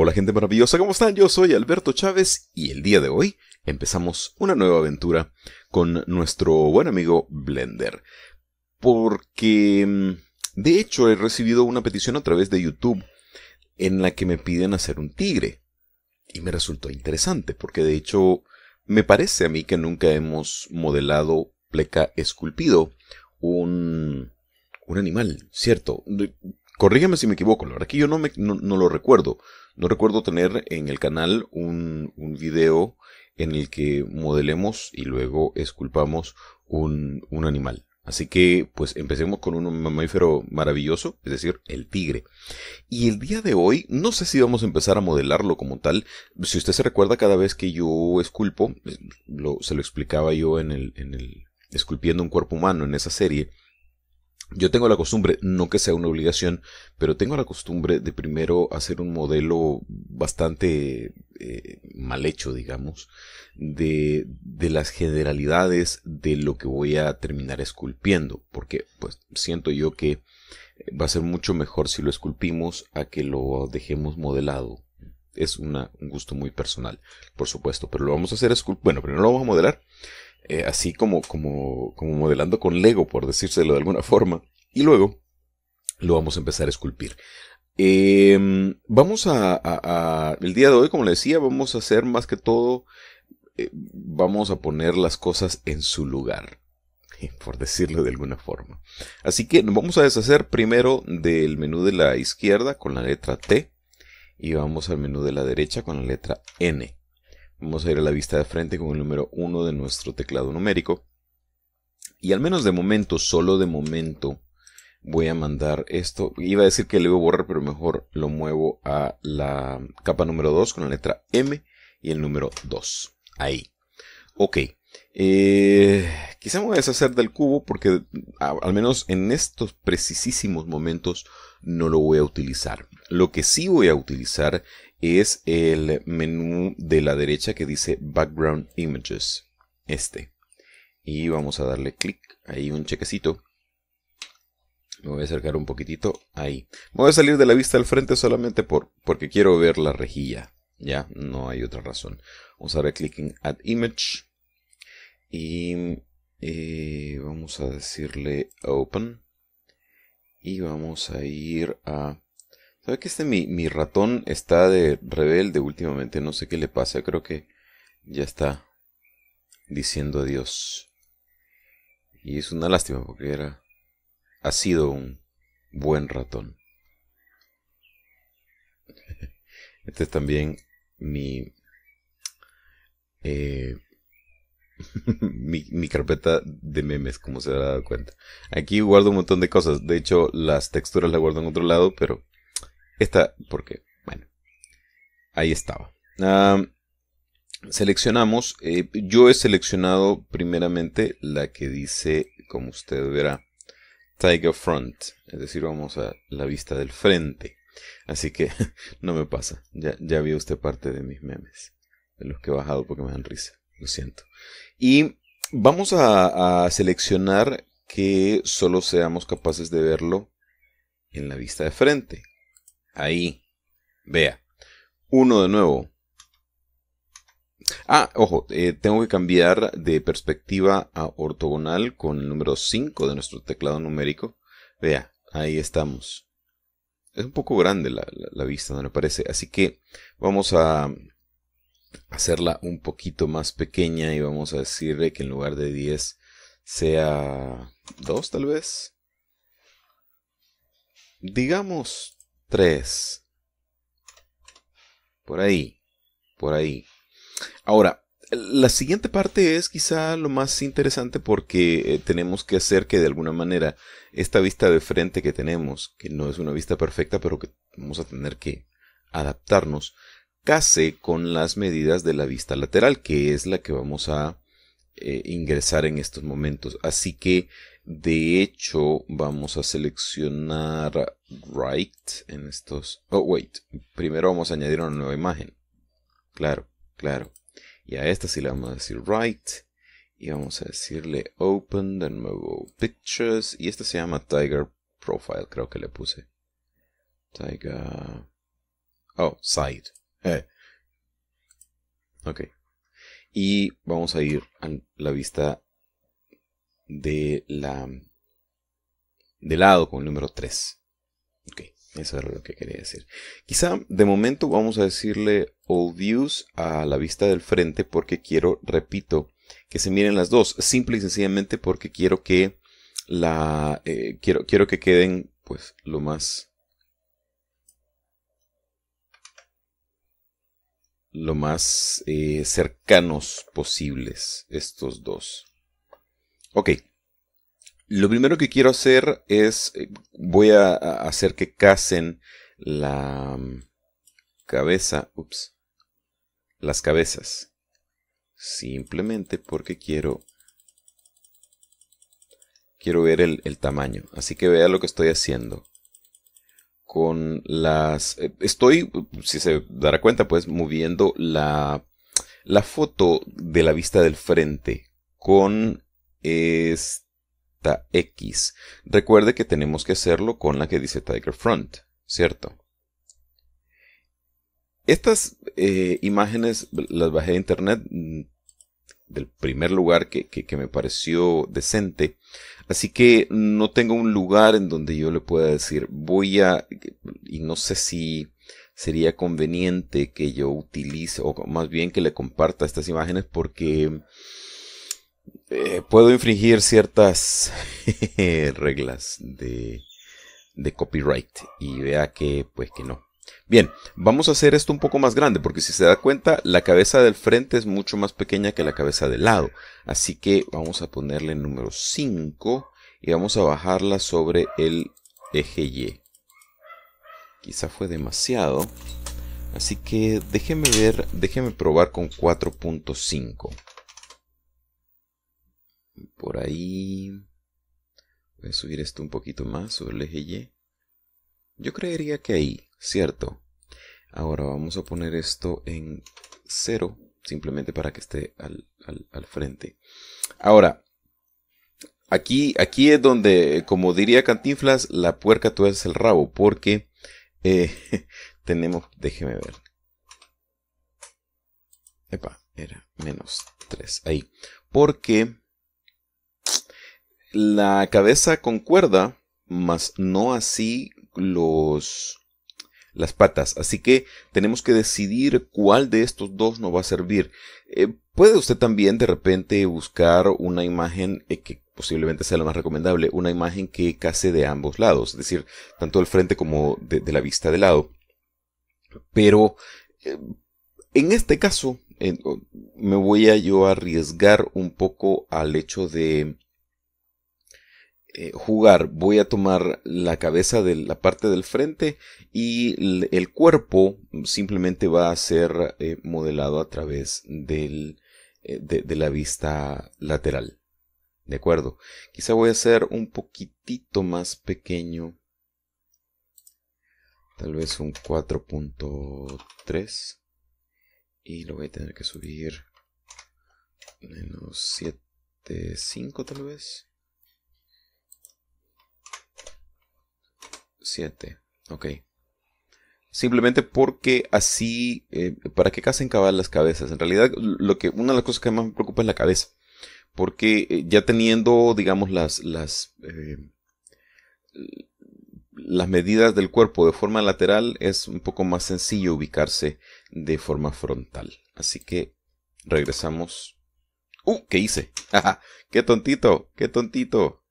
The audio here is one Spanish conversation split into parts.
Hola gente maravillosa, ¿cómo están? Yo soy Alberto Chávez y el día de hoy empezamos una nueva aventura con nuestro buen amigo Blender. Porque, mm, de hecho, he recibido una petición a través de YouTube en la que me piden hacer un tigre. Y me resultó interesante, porque de hecho me parece a mí que nunca hemos modelado, pleca, esculpido un, un animal, ¿cierto? Corrígeme si me equivoco, la verdad que yo no, me, no lo recuerdo. No recuerdo tener en el canal un, un video en el que modelemos y luego esculpamos un, un animal. Así que pues empecemos con un mamífero maravilloso, es decir, el tigre. Y el día de hoy, no sé si vamos a empezar a modelarlo como tal. Si usted se recuerda, cada vez que yo esculpo, eh, se lo explicaba yo en el, en el esculpiendo un cuerpo humano en esa serie, yo tengo la costumbre, no que sea una obligación, pero tengo la costumbre de primero hacer un modelo bastante eh, mal hecho, digamos, de, de las generalidades de lo que voy a terminar esculpiendo, porque pues siento yo que va a ser mucho mejor si lo esculpimos a que lo dejemos modelado. Es un gusto muy personal, por supuesto, pero lo vamos a hacer Bueno, primero lo vamos a modelar eh, así como, como, modelando con Lego, por decírselo de alguna forma. Y luego lo vamos a empezar a esculpir. Em, vamos a, El día de hoy, como le decía, vamos a hacer más que todo. Eh, vamos a poner las cosas en su lugar. Por decirlo de alguna forma. Así que nos vamos a deshacer primero del menú de la izquierda con la letra T. Y vamos al menú de la derecha con la letra N. Vamos a ir a la vista de frente con el número 1 de nuestro teclado numérico. Y al menos de momento, solo de momento, voy a mandar esto. Iba a decir que le voy a borrar, pero mejor lo muevo a la capa número 2 con la letra M y el número 2. Ahí. Ok. Eh, quizá me voy a deshacer del cubo porque al menos en estos precisísimos momentos no lo voy a utilizar. Lo que sí voy a utilizar es el menú de la derecha que dice Background Images. Este. Y vamos a darle clic. Ahí un chequecito. Me voy a acercar un poquitito. Ahí. Me voy a salir de la vista al frente solamente por, porque quiero ver la rejilla. Ya, no hay otra razón. Vamos a darle clic en Add Image. Y eh, vamos a decirle Open. Y vamos a ir a ¿Sabe que este mi, ratón está de rebelde últimamente? No sé qué le pasa, creo que ya está diciendo adiós. Y es una lástima porque era ha sido un buen ratón. Este es también mi eh, mi, mi, carpeta de memes, como se ha dado cuenta. Aquí guardo un montón de cosas. De hecho, las texturas las guardo en otro lado, pero esta, porque, bueno, ahí estaba. seleccionamos, eh, yo he seleccionado primeramente la que dice, como usted verá, Tiger Front, es decir, vamos a la vista del frente. Así que no me pasa, ya, ya vio usted parte de mis memes, de los que he bajado porque me dan risa, lo siento. Y vamos a, a seleccionar que solo seamos capaces de verlo en la vista de frente, Ahí. Vea. Uno de nuevo. Ah, ojo, eh, tengo que cambiar de perspectiva a ortogonal con el número 5 de nuestro teclado numérico. Vea, ahí estamos. Es un poco grande la, vista, ¿no le parece? Así que vamos a hacerla un poquito más pequeña y vamos a decirle que en lugar de 10 sea 2 tal vez. Digamos 3. Por ahí, por ahí. Ahora, la siguiente parte es quizá lo más interesante porque eh, tenemos que hacer que de alguna manera esta vista de frente que tenemos, que no es una vista perfecta, pero que vamos a tener que adaptarnos, case con las medidas de la vista lateral, que es la que vamos a eh, ingresar en estos momentos. Así que de hecho, vamos a seleccionar right en estos... Oh, wait. Primero vamos a añadir una nueva imagen. Claro, claro. Y a esta sí le vamos a decir right. Y vamos a decirle open de nuevo pictures. Y esta se llama Tiger Profile, creo que le puse. Tiger... Oh, side. Eh. Ok. Y vamos a ir a la vista de la, del lado con el número 3. Ok, eso era lo que quería decir. Quizá de momento vamos a decirle All Views a la vista del frente porque quiero, repito, que se miren las dos. Simple y sencillamente porque quiero que la eh, quiero, quiero que queden pues lo más lo más eh, cercanos posibles estos dos. Ok. Lo primero que quiero hacer es, eh, voy a hacer que casen la mm, cabeza, ups, las cabezas. Simplemente porque quiero, quiero ver el, el tamaño. Así que vea lo que estoy haciendo con las... Eh, estoy, si se dará cuenta, pues moviendo la, la foto de la vista del frente con esta X. Recuerde que tenemos que hacerlo con la que dice Tiger Front, ¿cierto? Estas eh, imágenes las bajé de internet mm, del primer lugar que, que, que, me pareció decente. Así que no tengo un lugar en donde yo le pueda decir, voy a, y no sé si sería conveniente que yo utilice, o más bien que le comparta estas imágenes porque eh, puedo infringir ciertas reglas de, copyright y vea que pues que no. Bien, vamos a hacer esto un poco más grande porque si se da cuenta la cabeza del frente es mucho más pequeña que la cabeza del lado. Así que vamos a ponerle número 5 y vamos a bajarla sobre el eje Y. Quizá fue demasiado. Así que déjeme ver, déjeme probar con 4.5 por ahí. Voy a subir esto un poquito más sobre el eje Y. Yo creería que ahí, ¿cierto? Ahora vamos a poner esto en 0, simplemente para que esté al, frente. Ahora, aquí, aquí es donde, como diría Cantinflas, la puerca tú es el rabo, porque eh, tenemos, déjeme ver. Epa, era menos 3, ahí. Porque la cabeza con cuerda, mas no así los las patas. Así que tenemos que decidir cuál de estos dos nos va a servir. Eh, puede usted también de repente buscar una imagen eh, que posiblemente sea la más recomendable, una imagen que case de ambos lados, es decir, tanto del frente como de, la vista de lado. Pero eh, en este caso me voy a yo arriesgar un poco al hecho de eh, jugar voy a tomar la cabeza de la parte del frente y el cuerpo simplemente va a ser eh, modelado a través del, eh, de, la vista lateral. ¿De acuerdo? Quizá voy a hacer un poquitito más pequeño. Tal vez un 4.3. Y lo voy a tener que subir menos 7.5 tal vez. 7. Ok. Simplemente porque así, eh, ¿para que casen cabal las cabezas? En realidad, lo que, una de las cosas que más me preocupa es la cabeza. Porque eh, ya teniendo, digamos, las, las, eh, las medidas del cuerpo de forma lateral, es un poco más sencillo ubicarse de forma frontal. Así que regresamos. ¡Uh! ¿Qué hice? ¡Qué tontito! ¡Qué tontito!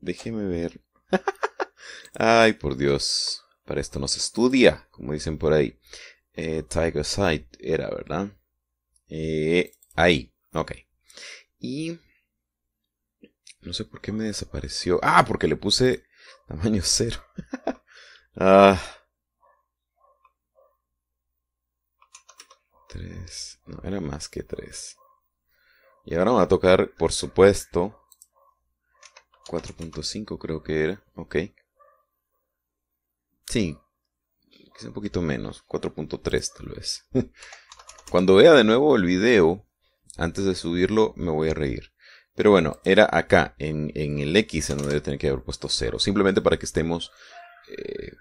déjeme ver. Ay, por Dios. Para esto no se estudia, como dicen por ahí. Eh, Tiger Sight era, ¿verdad? Eh, ahí, ok. Y... No sé por qué me desapareció. Ah, porque le puse tamaño cero. ah. Tres. No, era más que tres. Y ahora va a tocar, por supuesto, 4.5 creo que era, ok. Sí, es un poquito menos, 4.3 tal vez. Cuando vea de nuevo el video, antes de subirlo me voy a reír. Pero bueno, era acá, en, el X, en donde tener que haber puesto 0. Simplemente para que estemos eh,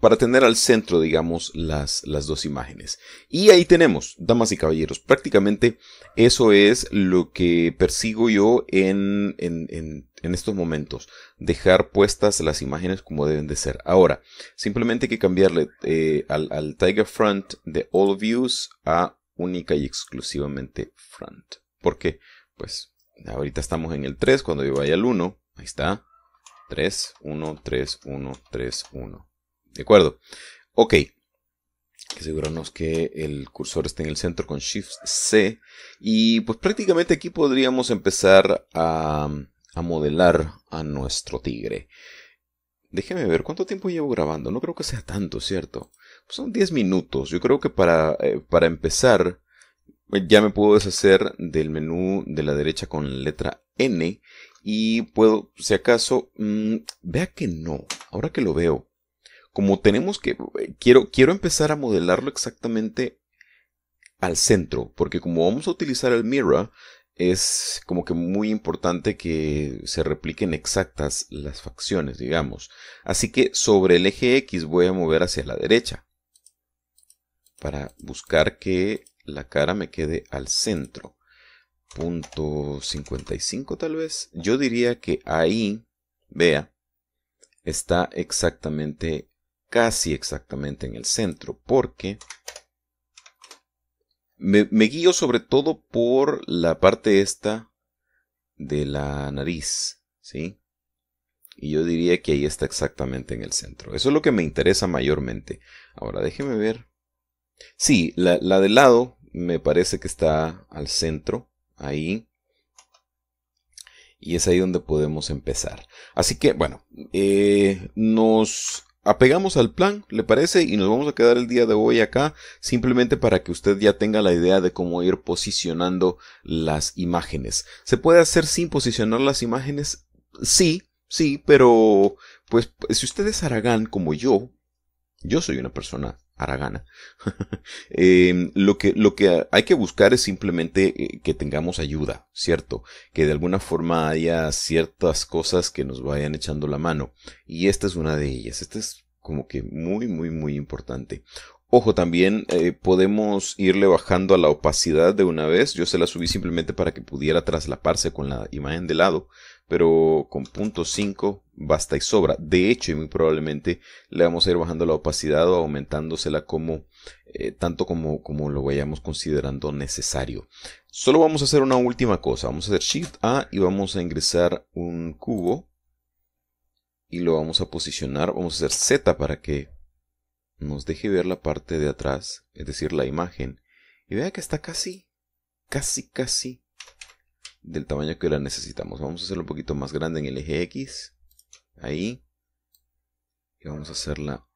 para tener al centro, digamos, las, dos imágenes. Y ahí tenemos, damas y caballeros, prácticamente eso es lo que persigo yo en, estos momentos. Dejar puestas las imágenes como deben de ser. Ahora, simplemente hay que cambiarle eh, al, al Tiger Front de All Views a única y exclusivamente Front. ¿Por qué? Pues ahorita estamos en el 3, cuando yo vaya al 1, ahí está. 3, 1, 3, 1, 3, 1. ¿De acuerdo? Ok. que asegurarnos que el cursor esté en el centro con Shift C. Y pues prácticamente aquí podríamos empezar a, modelar a nuestro tigre. Déjeme ver, ¿cuánto tiempo llevo grabando? No creo que sea tanto, ¿cierto? Pues son 10 minutos. Yo creo que para, eh, para empezar eh, ya me puedo deshacer del menú de la derecha con la letra N y puedo, si acaso, mm, vea que no, ahora que lo veo, como tenemos que, eh, quiero, quiero empezar a modelarlo exactamente al centro, porque como vamos a utilizar el mirror, es como que muy importante que se repliquen exactas las facciones, digamos. Así que sobre el eje X voy a mover hacia la derecha para buscar que la cara me quede al centro. Punto 55 tal vez. Yo diría que ahí, vea, está exactamente casi exactamente en el centro, porque me, guío sobre todo por la parte esta de la nariz, ¿sí? Y yo diría que ahí está exactamente en el centro. Eso es lo que me interesa mayormente. Ahora, déjeme ver. Sí, la, la del lado me parece que está al centro, ahí. Y es ahí donde podemos empezar. Así que, bueno, eh, nos apegamos al plan, ¿le parece? Y nos vamos a quedar el día de hoy acá simplemente para que usted ya tenga la idea de cómo ir posicionando las imágenes. ¿Se puede hacer sin posicionar las imágenes? Sí, sí, pero pues si usted es Aragán como yo, yo soy una persona Aragana. eh, em, lo, que, lo que hay que buscar es simplemente eh, que tengamos ayuda, ¿cierto? Que de alguna forma haya ciertas cosas que nos vayan echando la mano. Y esta es una de ellas. Esta es como que muy, muy, muy importante. Ojo, también eh, podemos irle bajando a la opacidad de una vez. Yo se la subí simplemente para que pudiera traslaparse con la imagen de lado pero con .5 basta y sobra. De hecho, y muy probablemente le vamos a ir bajando la opacidad o aumentándosela como eh, tanto como, como lo vayamos considerando necesario. Solo vamos a hacer una última cosa. Vamos a hacer Shift A y vamos a ingresar un cubo y lo vamos a posicionar. Vamos a hacer Z para que nos deje ver la parte de atrás, es decir, la imagen. Y vea que está casi, casi, casi del tamaño que la necesitamos. Vamos a hacerlo un poquito más grande en el eje X. Ahí. Y vamos a hacerla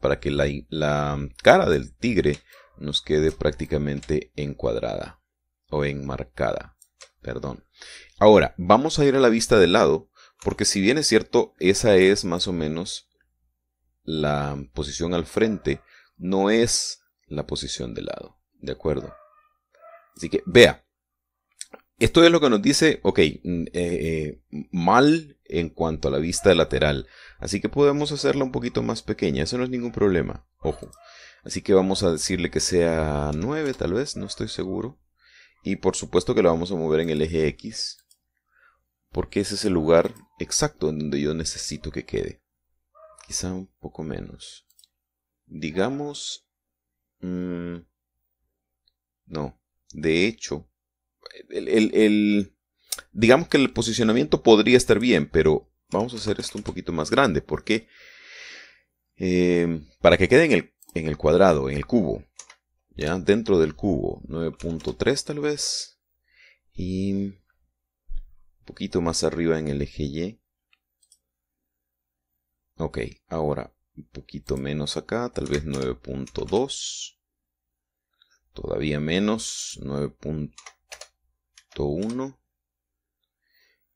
para que la, la cara del tigre nos quede prácticamente encuadrada o enmarcada. Perdón. Ahora, vamos a ir a la vista de lado, porque si bien es cierto, esa es más o menos la posición al frente, no es la posición de lado. ¿De acuerdo? Así que vea, esto es lo que nos dice, ok, mm, eh, eh, mal en cuanto a la vista lateral. Así que podemos hacerla un poquito más pequeña, eso no es ningún problema, ojo. Así que vamos a decirle que sea 9 tal vez, no estoy seguro. Y por supuesto que la vamos a mover en el eje X, porque ese es el lugar exacto en donde yo necesito que quede. Quizá un poco menos. Digamos... Mm, no, de hecho, el, digamos que el posicionamiento podría estar bien, pero vamos a hacer esto un poquito más grande, porque eh, para que quede en el, en el cuadrado, en el cubo, ya dentro del cubo, 9.3 tal vez, y un poquito más arriba en el eje Y. Ok, ahora un poquito menos acá, tal vez 9.2. Todavía menos, 9.2 1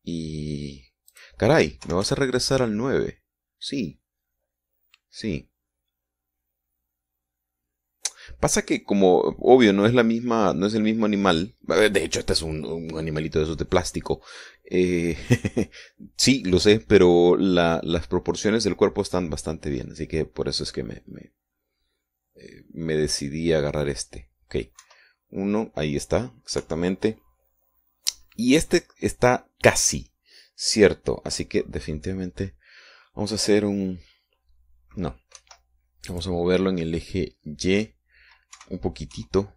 Y... Caray, me vas a regresar al 9. Sí. Sí. Pasa que como, obvio, no es la misma, no es el mismo animal. De hecho, este es un, animalito de esos de plástico. Eh, sí, lo sé, pero las proporciones del cuerpo están bastante bien. Así que por eso es que me, me, eh, decidí agarrar este. Ok. Uno, ahí está, exactamente. Y este está casi cierto. Así que definitivamente vamos a hacer un... No. Vamos a moverlo en el eje Y un poquitito.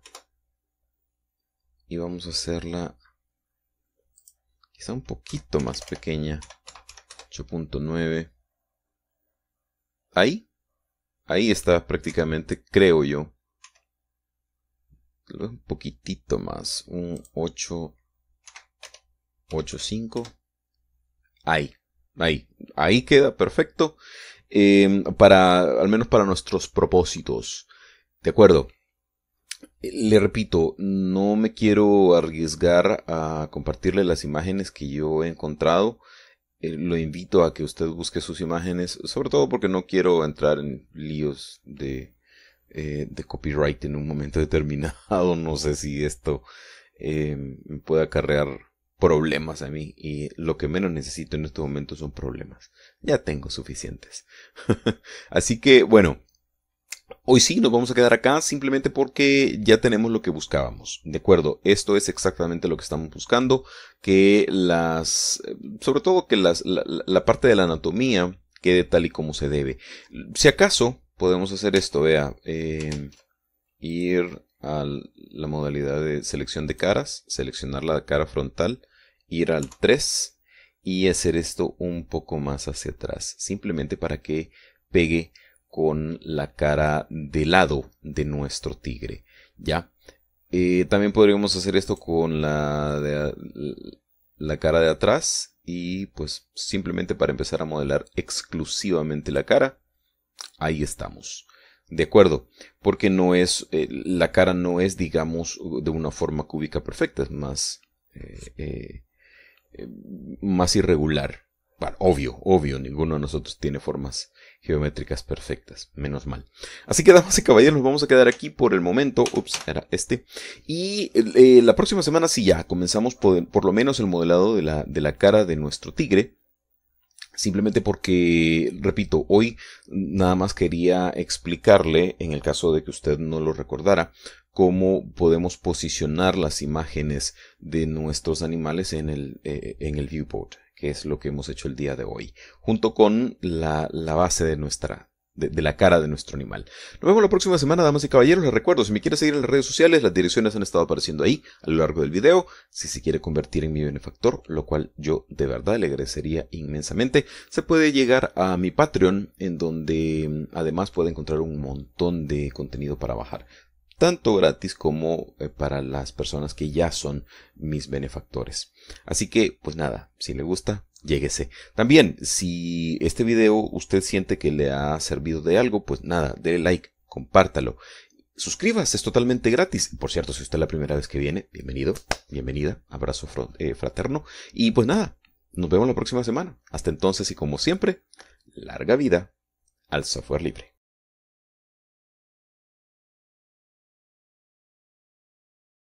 Y vamos a hacerla quizá un poquito más pequeña. 8.9. Ahí. Ahí está prácticamente, creo yo. Un poquitito más. Un 8. 8.5. Ahí, ahí, ahí queda perfecto. Em, para, al menos para nuestros propósitos. De acuerdo. Le repito, no me quiero arriesgar a compartirle las imágenes que yo he encontrado. Eh, lo invito a que usted busque sus imágenes, sobre todo porque no quiero entrar en líos de, eh, copyright en un momento determinado. No sé si esto me em, puede acarrear problemas a mí y lo que menos necesito en este momento son problemas. Ya tengo suficientes. Así que bueno, Hoy sí, nos vamos a quedar acá simplemente porque ya tenemos lo que buscábamos. De acuerdo, esto es exactamente lo que estamos buscando, que las, sobre todo que las, la, parte de la anatomía quede tal y como se debe. Si acaso podemos hacer esto, vea, eh, ir a la modalidad de selección de caras, seleccionar la cara frontal, ir al 3 y hacer esto un poco más hacia atrás, simplemente para que pegue con la cara de lado de nuestro tigre, ¿ya? Eh, también podríamos hacer esto con la, la cara de atrás y pues simplemente para empezar a modelar exclusivamente la cara, ahí estamos. De acuerdo, porque no es, eh, la cara no es, digamos, de una forma cúbica perfecta, es más, eh, eh, más irregular. obvio, obvio, ninguno de nosotros tiene formas geométricas perfectas, menos mal. Así que damas y caballeros, vamos a quedar aquí por el momento. Ups, era este. Y la próxima semana sí ya comenzamos por, por, lo menos el modelado de la, de la cara de nuestro tigre. Simplemente porque, repito, hoy nada más quería explicarle, en el caso de que usted no lo recordara, cómo podemos posicionar las imágenes de nuestros animales en el, eh, en el viewport, que es lo que hemos hecho el día de hoy, junto con la, la base de nuestra, de, la cara de nuestro animal. Nos vemos la próxima semana, damas y caballeros. Les recuerdo, si me quiere seguir en las redes sociales, las direcciones han estado apareciendo ahí a lo largo del video. Si se quiere convertir en mi benefactor, lo cual yo de verdad le agradecería inmensamente, se puede llegar a mi Patreon, en donde mm, además puede encontrar un montón de contenido para bajar tanto gratis como eh, para las personas que ya son mis benefactores. Así que, pues nada, si le gusta, lléguese. También, si este video usted siente que le ha servido de algo, pues nada, dele like, compártalo. Suscríbase, es totalmente gratis. Por cierto, si usted es la primera vez que viene, bienvenido, bienvenida, abrazo eh, fraterno. Y pues nada, nos vemos la próxima semana. Hasta entonces y como siempre, larga vida al software libre.